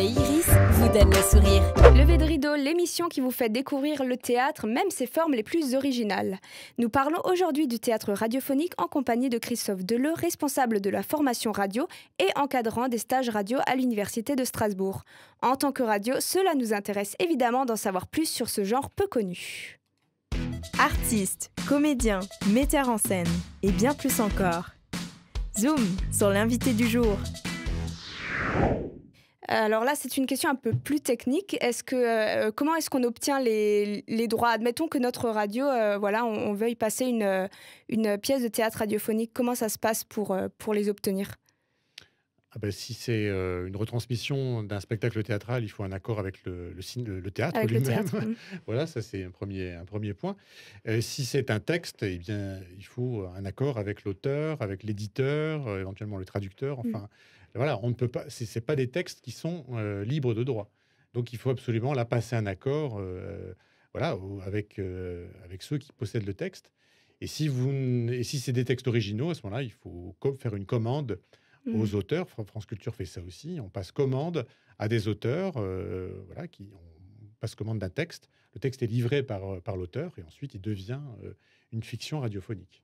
et Iris vous donnent le sourire. Levé de rideau, l'émission qui vous fait découvrir le théâtre, même ses formes les plus originales. Nous parlons aujourd'hui du théâtre radiophonique en compagnie de Christophe Deleu, responsable de la formation radio et encadrant des stages radio à l'Université de Strasbourg. En tant que radio, cela nous intéresse évidemment d'en savoir plus sur ce genre peu connu. Artistes, comédiens, metteurs en scène et bien plus encore. Zoom sur l'invité du jour. Alors là, c'est une question un peu plus technique. Euh, euh, comment est-ce qu'on obtient les, droits Admettons que notre radio, euh, voilà, on, veuille passer une, pièce de théâtre radiophonique. Comment ça se passe pour, les obtenir ah ben, si c'est une retransmission d'un spectacle théâtral, il faut un accord avec le, théâtre lui-même. voilà, ça c'est un premier, point. si c'est un texte, eh bien, il faut un accord avec l'auteur, avec l'éditeur, éventuellement le traducteur. Mm. Enfin, voilà, on ne peut pas. C'est pas des textes qui sont euh, libres de droit. Donc il faut absolument là passer un accord, euh, voilà, avec euh, avec ceux qui possèdent le texte. Et si si c'est des textes originaux, à ce moment-là, il faut faire une commande mmh. aux auteurs. France Culture fait ça aussi. On passe commande à des auteurs, voilà, qui on passe commande d'un texte. Le texte est livré par par l'auteur et ensuite il devient une fiction radiophonique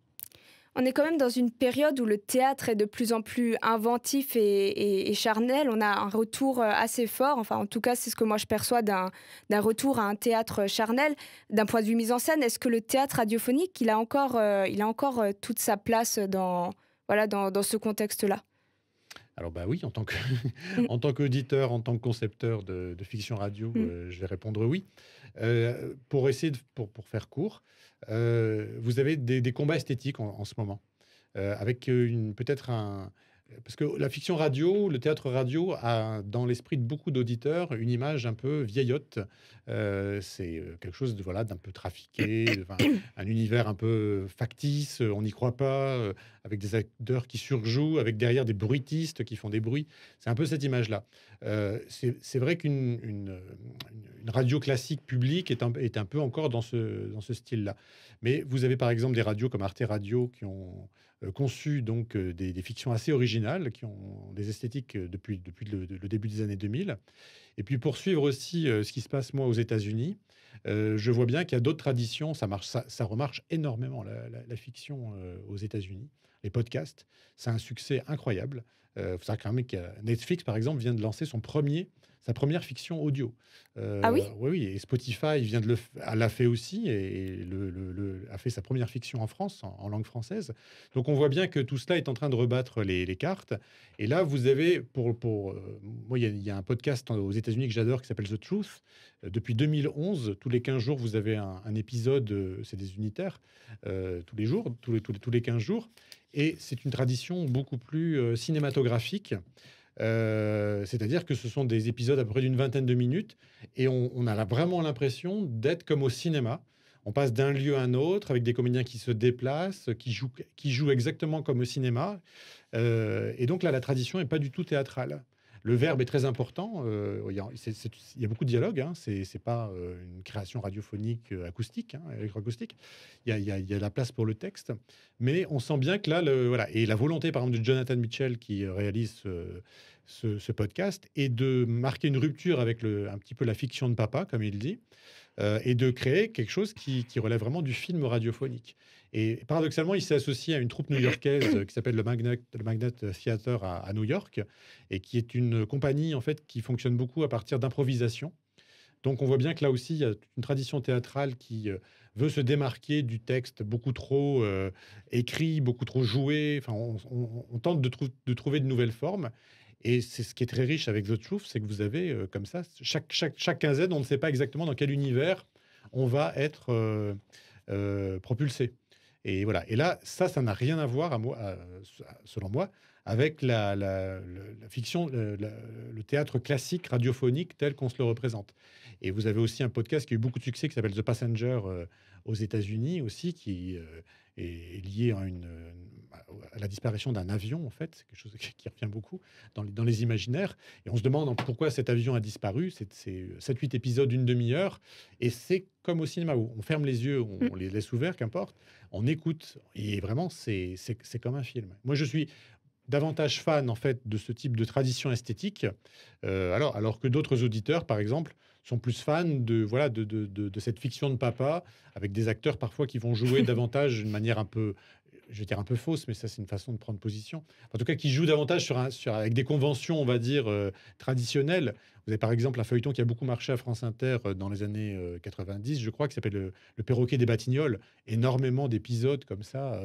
on est quand même dans une période où le théâtre est de plus en plus inventif et, charnel. On a un retour euh, assez fort, enfin en tout cas c'est ce que moi je perçois d'un retour à un théâtre charnel. D'un point de vue mise en scène, est-ce que le théâtre radiophonique, il a encore, euh, il a encore euh, toute sa place dans, voilà, dans ce contexte-là alors bah oui, en tant que mm. tant qu'auditeur, en tant que concepteur de, fiction radio, mm. euh, je vais répondre oui. Euh, pour essayer de, pour, faire court, euh, vous avez des, combats esthétiques en, ce moment, avec une peut-être un, parce que la fiction radio, le théâtre radio a dans l'esprit de beaucoup d'auditeurs une image un peu vieillotte. Euh, c'est euh, quelque chose de voilà d'un peu trafiqué, un univers un peu factice. Euh, on n'y croit pas, avec des acteurs qui surjouent, avec derrière des bruitistes qui font des bruits. C'est un peu cette image-là. c'est vrai qu'une radio classique publique est un, est un peu encore dans ce, dans ce style-là. Mais vous avez par exemple des radios comme Arte Radio qui ont euh, conçu donc euh, des, fictions assez originales qui ont des esthétiques euh, depuis, depuis le, début des années 2000. Et puis poursuivre aussi ce qui se passe moi aux États-Unis, je vois bien qu'il y a d'autres traditions. Ça marche, ça, remarche énormément la, fiction aux États-Unis. Les podcasts, c'est un succès incroyable. Euh, quand même Netflix par exemple vient de lancer son premier sa première fiction audio. Euh, ah oui Oui, Et Spotify vient de le, l'a fait aussi et le, a fait sa première fiction en France, en, langue française. Donc on voit bien que tout cela est en train de rebattre les, cartes. Et là, vous avez, pour, pour euh, moi, il y, a un podcast aux États-Unis que j'adore qui s'appelle The Truth. Euh, depuis 2011, tous les 15 jours, vous avez un, épisode, c'est des unitaires, tous les jours, tous les, tous les, tous les 15 jours. Et c'est une tradition beaucoup plus cinématographique. Euh, c'est-à-dire que ce sont des épisodes à peu près d'une vingtaine de minutes et on, a vraiment l'impression d'être comme au cinéma. On passe d'un lieu à un autre avec des comédiens qui se déplacent, qui jouent, qui jouent exactement comme au cinéma. Euh, et donc là, la tradition n'est pas du tout théâtrale. Le verbe est très important. Euh, il y, a, beaucoup de dialogues. Hein, c'est Ce n'est pas euh, une création radiophonique euh, acoustique, hein, électroacoustique. Il y, a, la place pour le texte. Mais on sent bien que là, le, voilà. Et la volonté, par exemple, de Jonathan Mitchell qui réalise ce, podcast et de marquer une rupture avec un petit peu la fiction de papa, comme il dit, euh, et de créer quelque chose qui, relève vraiment du film radiophonique. Et paradoxalement, il s'est associé à une troupe new-yorkaise qui s'appelle le Magnet, le Magnet Theater à, New York, et qui est une compagnie en fait qui fonctionne beaucoup à partir d'improvisation. Donc on voit bien que là aussi, il y a une tradition théâtrale qui euh, veut se démarquer du texte beaucoup trop euh, écrit, beaucoup trop joué. Enfin, on, tente de, de trouver de nouvelles formes. Et c'est ce qui est très riche avec The Truth, c'est que vous avez euh, comme ça, chaque, chaque, chaque, quinzaine, on ne sait pas exactement dans quel univers on va être euh, euh, propulsé. Et voilà. Et là, ça, ça n'a rien à voir, à moi, selon moi, avec la, fiction, le théâtre classique radiophonique tel qu'on se le représente. Et vous avez aussi un podcast qui a eu beaucoup de succès qui s'appelle The Passenger euh, aux États-Unis aussi, qui euh, est lié à, une, la disparition d'un avion, en fait. C'est quelque chose qui revient beaucoup dans les, dans les, imaginaires. Et on se demande pourquoi cet avion a disparu. C'est 7-8 épisodes, une demi-heure. Et c'est comme au cinéma où on ferme les yeux, on les laisse ouverts, qu'importe. On écoute. Et vraiment, c'est comme un film. Moi, je suis davantage fan en fait de ce type de tradition esthétique, euh, alors, alors que d'autres auditeurs, par exemple, sont plus fans de voilà de, de, de, cette fiction de papa avec des acteurs parfois qui vont jouer davantage d'une manière un peu je vais dire un peu fausse, mais ça c'est une façon de prendre position. En tout cas, qui joue davantage sur, avec des conventions, on va dire euh, traditionnelles. Vous avez par exemple un feuilleton qui a beaucoup marché à France Inter euh, dans les années 90, euh, je crois, qui s'appelle le, le, perroquet des Batignolles. Énormément d'épisodes comme ça.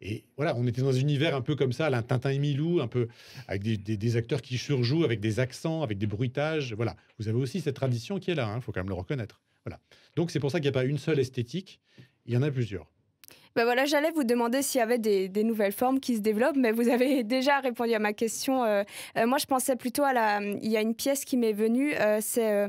et voilà, on était dans un univers un peu comme ça, là, un Tintin et Milou, un peu avec des, acteurs qui surjouent, avec des accents, avec des bruitages. Voilà, vous avez aussi cette tradition qui est là. Il hein, faut quand même le reconnaître. Voilà. Donc c'est pour ça qu'il n'y a pas une seule esthétique. Il y en a plusieurs. Bah voilà, j'allais vous demander s'il y avait des, nouvelles formes qui se développent, mais vous avez déjà répondu à ma question. Euh, euh, moi, je pensais plutôt à la. Il y a une pièce qui m'est venue, euh, c'est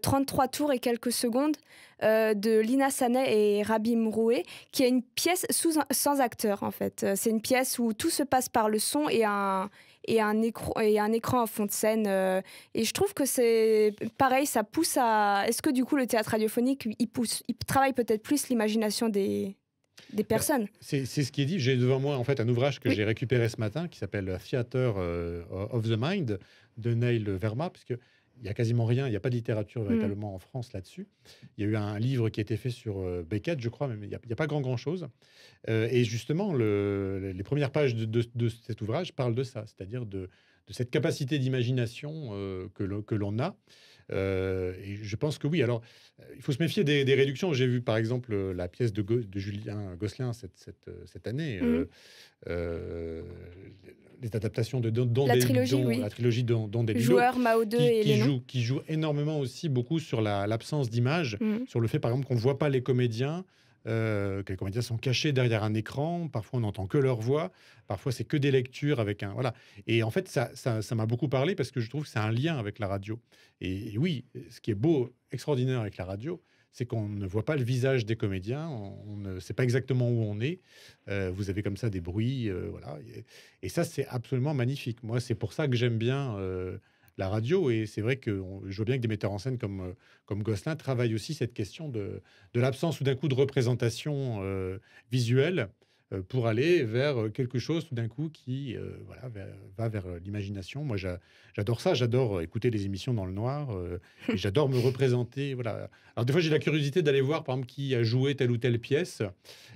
33 tours et quelques secondes de Lina Sanet et Rabi Mroué, qui est une pièce sans acteur, en fait. C'est une pièce où tout se passe par le son et un. Et un, écran, et un écran en fond de scène. et je trouve que c'est pareil, ça pousse à. Est-ce que du coup, le théâtre radiophonique, il, pousse, il travaille peut-être plus l'imagination des, bah, personnes. C'est ce qui est dit. J'ai devant moi en fait un ouvrage que j'ai récupéré ce matin qui s'appelle Theater euh, of the Mind de Neil Verma, puisque il y a quasiment rien, il n'y a pas de littérature mm. véritablement en France là-dessus. Il y a eu un livre qui a été fait sur euh, Beckett, je crois, mais il n'y a, pas grand-grand-chose. Euh, et justement, les premières pages de, cet ouvrage parlent de ça, c'est-à-dire de, cette capacité d'imagination que l'on a. Euh, et je pense que oui. Alors, euh, il faut se méfier des, réductions. J'ai vu par exemple euh, la pièce de, de Julien Gosselin cette, année, mhm. les adaptations de Don, la, trilogie, la trilogie Don, don des Joueur, Mao qui, et qui joue, qui joue énormément aussi beaucoup sur l'absence d'image, mhm. sur le fait par exemple qu'on ne voit pas les comédiens. Euh, que les comédiens sont cachés derrière un écran. Parfois, on n'entend que leur voix. Parfois, c'est que des lectures avec un. Voilà. Et en fait, ça m'a ça, beaucoup parlé parce que je trouve que c'est un lien avec la radio. Et, oui, ce qui est beau, extraordinaire avec la radio, c'est qu'on ne voit pas le visage des comédiens. On, ne sait pas exactement où on est. Euh, vous avez comme ça des bruits. Euh, voilà. Et, et ça, c'est absolument magnifique. Moi, c'est pour ça que j'aime bien. Euh, la radio. Et c'est vrai que je vois bien que des metteurs en scène comme, euh, comme Gosselin travaillent aussi cette question de, l'absence ou d'un coup de représentation euh, visuelle euh, pour aller vers quelque chose tout d'un coup qui va, vers l'imagination. Moi, j'adore ça, j'adore écouter les émissions dans le noir, j'adore me représenter. Voilà. Alors des fois, j'ai la curiosité d'aller voir, par exemple, qui a joué telle ou telle pièce,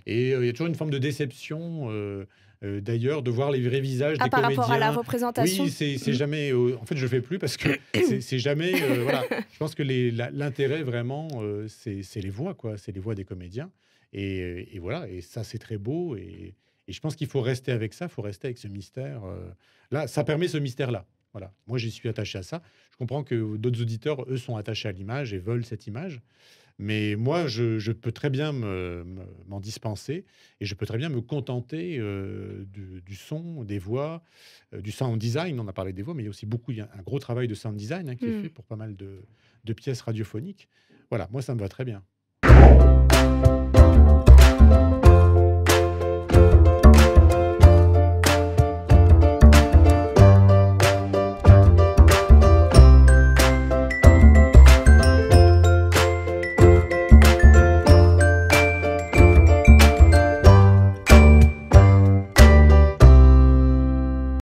et il y a toujours une forme de déception euh, d'ailleurs, de voir les vrais visages des ah, des par rapport à la représentation Oui, c'est mm. jamais... Euh, en fait, je le fais plus parce que c'est jamais... Euh, voilà. Je pense que l'intérêt, vraiment, c'est les voix, quoi. C'est les voix des comédiens. Et, voilà, et ça, c'est très beau. Et, et je pense qu'il faut rester avec ça, il faut rester avec ce mystère. là, ça permet ce mystère-là. Voilà. Moi, j'y suis attaché à ça. Je comprends que d'autres auditeurs, eux, sont attachés à l'image et veulent cette image. Mais moi, je, peux très bien m'en dispenser et je peux très bien me contenter du, son, des voix, du sound design. On a parlé des voix, mais il y a aussi beaucoup, il y un gros travail de sound design hein, qui est fait mmh. pour pas mal de pièces radiophoniques. Voilà, moi, ça me va très bien.